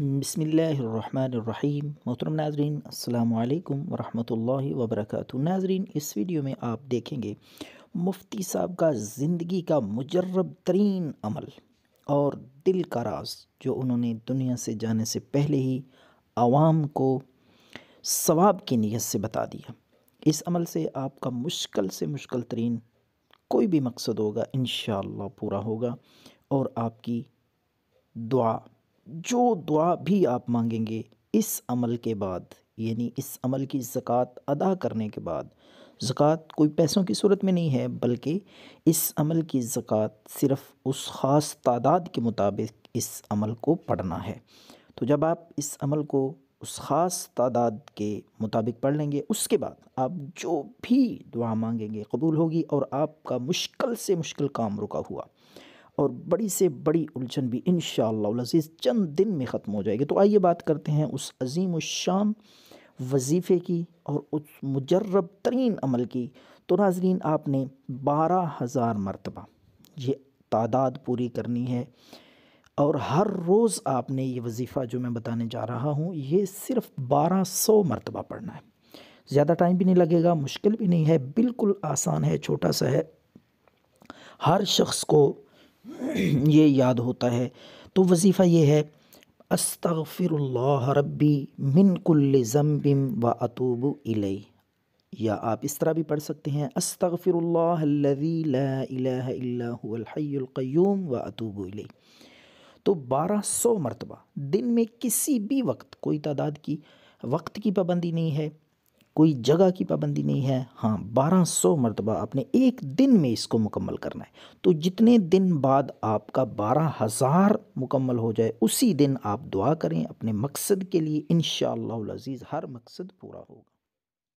بسم اللہ الرحمن الرحیم محترم ناظرین السلام علیکم ورحمۃ اللہ وبرکاتہ ناظرین اس ویڈیو میں آپ دیکھیں گے مفتی صاحب کا زندگی کا مجرب ترین عمل اور دل کا راز جو انہوں نے دنیا سے جانے سے پہلے ہی عوام کو ثواب کی نیت سے بتا دیا اس عمل سے آپ کا مشکل سے مشکل ترین کوئی بھی مقصد ہوگا انشاءاللہ پورا ہوگا اور آپ کی دعا جو دعا بھی آپ مانگیں گے اس عمل کے بعد یعنی اس عمل کی زکوٰۃ ادا کرنے کے بعد زکوٰۃ کوئی پیسوں کی صورت میں نہیں ہے بلکہ اس عمل کی زکوٰۃ صرف اس خاص تعداد کے مطابق اس عمل کو پڑھنا ہے تو جب آپ اس عمل کو اس خاص تعداد کے مطابق پڑھ لیں گے اس کے بعد آپ جو بھی دعا مانگیں گے قبول ہوگی اور آپ کا مشکل سے مشکل کام رکا ہوا اور بڑی سے بڑی الجھن بھی انشاءاللہ شاء چند دن میں ختم ہو جائے گی تو آئیے بات کرتے ہیں اس عظیم الشان وظیفے کی اور اس مجرب ترین عمل کی تو ناظرین آپ نے بارہ ہزار مرتبہ یہ تعداد پوری کرنی ہے اور ہر روز آپ نے یہ وظیفہ جو میں بتانے جا رہا ہوں یہ صرف بارہ سو مرتبہ پڑھنا ہے زیادہ ٹائم بھی نہیں لگے گا مشکل بھی نہیں ہے بالکل آسان ہے چھوٹا سا ہے ہر شخص کو یہ یاد ہوتا ہے تو وظیفہ یہ ہے استغفر اللہ ربی من کل ذنب و اطوب الی یا آپ اس طرح بھی پڑھ سکتے ہیں استغفر اللہ الذی لا الہ الا الحی القیوم و تو بارہ سو مرتبہ دن میں کسی بھی وقت کوئی تعداد کی وقت کی پابندی نہیں ہے کوئی جگہ کی پابندی نہیں ہے ہاں بارہ سو مرتبہ آپ نے ایک دن میں اس کو مکمل کرنا ہے تو جتنے دن بعد آپ کا بارہ ہزار مکمل ہو جائے اسی دن آپ دعا کریں اپنے مقصد کے لیے انشاءاللہ العزیز ہر مقصد پورا ہوگا